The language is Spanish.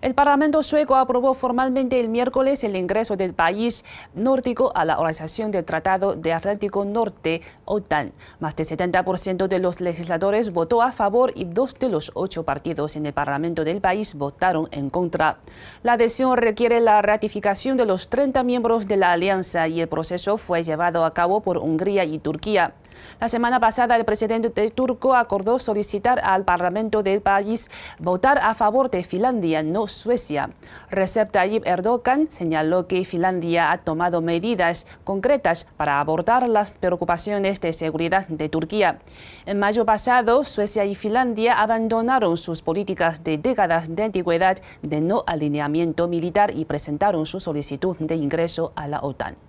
El Parlamento sueco aprobó formalmente el miércoles el ingreso del país nórdico a la Organización del Tratado de Atlántico Norte, OTAN. Más del 70% de los legisladores votó a favor y dos de los ocho partidos en el Parlamento del país votaron en contra. La adhesión requiere la ratificación de los 30 miembros de la alianza y el proceso fue llevado a cabo por Hungría y Turquía. La semana pasada, el presidente turco acordó solicitar al Parlamento del país votar a favor de Finlandia, no Suecia. Recep Tayyip Erdogan señaló que Finlandia ha tomado medidas concretas para abordar las preocupaciones de seguridad de Turquía. En mayo pasado, Suecia y Finlandia abandonaron sus políticas de décadas de antigüedad de no alineamiento militar y presentaron su solicitud de ingreso a la OTAN.